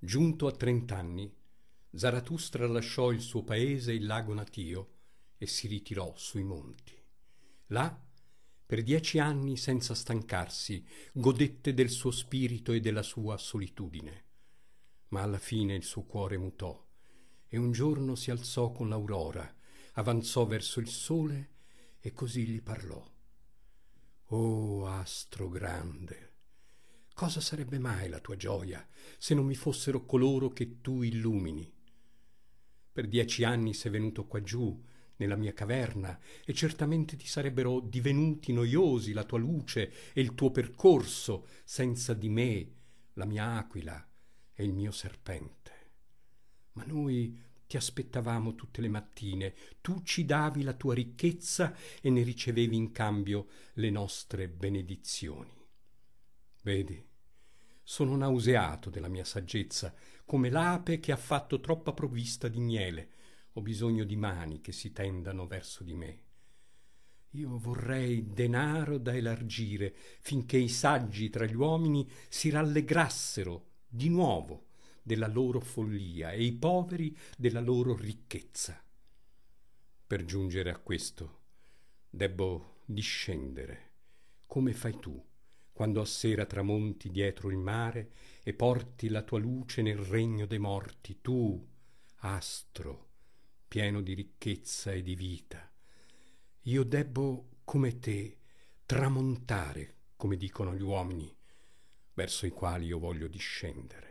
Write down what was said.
Giunto a trent'anni, Zarathustra lasciò il suo paese il lago natio e si ritirò sui monti. Là, per dieci anni senza stancarsi, godette del suo spirito e della sua solitudine. Ma alla fine il suo cuore mutò e un giorno si alzò con l'aurora, avanzò verso il sole e così gli parlò. O oh, astro grande, Cosa sarebbe mai la tua gioia se non mi fossero coloro che tu illumini? Per dieci anni sei venuto qua giù, nella mia caverna, e certamente ti sarebbero divenuti noiosi la tua luce e il tuo percorso senza di me, la mia aquila e il mio serpente. Ma noi ti aspettavamo tutte le mattine, tu ci davi la tua ricchezza e ne ricevevi in cambio le nostre benedizioni. Vedi, sono nauseato della mia saggezza, come l'ape che ha fatto troppa provvista di miele. Ho bisogno di mani che si tendano verso di me. Io vorrei denaro da elargire finché i saggi tra gli uomini si rallegrassero di nuovo della loro follia e i poveri della loro ricchezza. Per giungere a questo debbo discendere, come fai tu, quando a sera tramonti dietro il mare e porti la tua luce nel regno dei morti, tu, astro, pieno di ricchezza e di vita. Io debbo, come te, tramontare, come dicono gli uomini, verso i quali io voglio discendere.